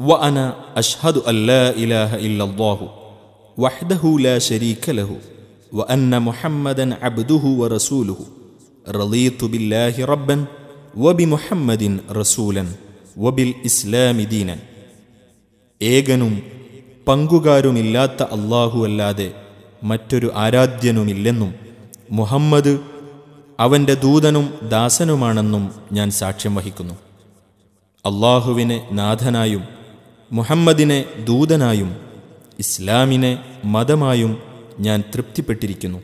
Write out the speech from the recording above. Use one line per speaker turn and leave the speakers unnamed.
وأنا أشهد أن لا إله إلا الله وحده لا شريك له وأن محمدا عبده ورسوله رضيت بالله ربا وبمحمد رسولا وبالإسلام دينا ഏകനും പങ്കുകാരുമില്ലാത്ത അല്ലാതെ മറ്റൊരു ആരാധ്യനുമില്ലെന്നും മുഹമ്മദ് അവൻ്റെ ദൂതനും ദാസനുമാണെന്നും ഞാൻ സാക്ഷ്യം വഹിക്കുന്നു അള്ളാഹുവിനെ നാഥനായും മുഹമ്മദിനെ ദൂതനായും ഇസ്ലാമിനെ മതമായും ഞാൻ തൃപ്തിപ്പെട്ടിരിക്കുന്നു